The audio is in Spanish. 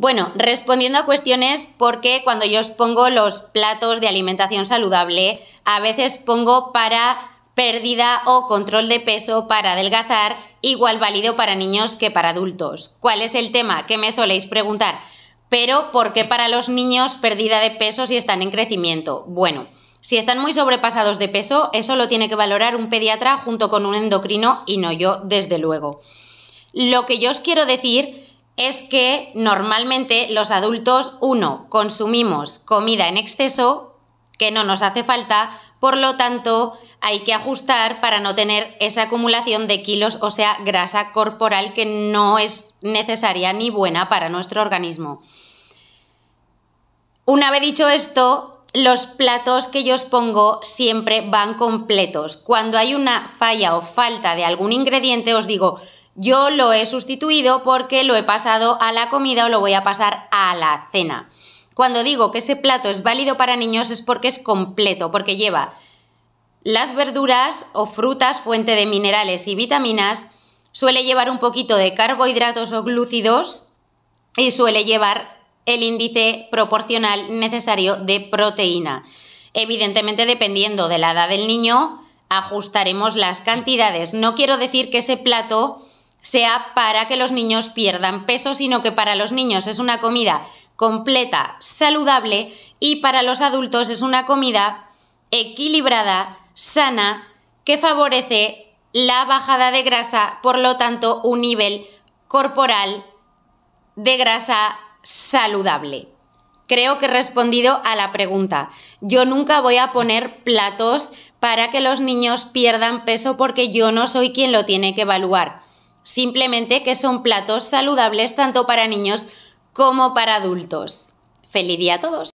Bueno, respondiendo a cuestiones, porque cuando yo os pongo los platos de alimentación saludable, a veces pongo para pérdida o control de peso para adelgazar, igual válido para niños que para adultos. ¿Cuál es el tema que me soléis preguntar? Pero, ¿por qué para los niños pérdida de peso si están en crecimiento? Bueno, si están muy sobrepasados de peso, eso lo tiene que valorar un pediatra junto con un endocrino y no yo, desde luego. Lo que yo os quiero decir es que normalmente los adultos, uno, consumimos comida en exceso, que no nos hace falta, por lo tanto hay que ajustar para no tener esa acumulación de kilos, o sea, grasa corporal que no es necesaria ni buena para nuestro organismo. Una vez dicho esto, los platos que yo os pongo siempre van completos. Cuando hay una falla o falta de algún ingrediente, os digo, yo lo he sustituido porque lo he pasado a la comida o lo voy a pasar a la cena. Cuando digo que ese plato es válido para niños es porque es completo, porque lleva las verduras o frutas, fuente de minerales y vitaminas, suele llevar un poquito de carbohidratos o glúcidos y suele llevar el índice proporcional necesario de proteína. Evidentemente, dependiendo de la edad del niño, ajustaremos las cantidades. No quiero decir que ese plato sea para que los niños pierdan peso, sino que para los niños es una comida completa, saludable y para los adultos es una comida equilibrada, sana, que favorece la bajada de grasa, por lo tanto un nivel corporal de grasa saludable. Creo que he respondido a la pregunta. Yo nunca voy a poner platos para que los niños pierdan peso porque yo no soy quien lo tiene que evaluar simplemente que son platos saludables tanto para niños como para adultos. ¡Feliz día a todos!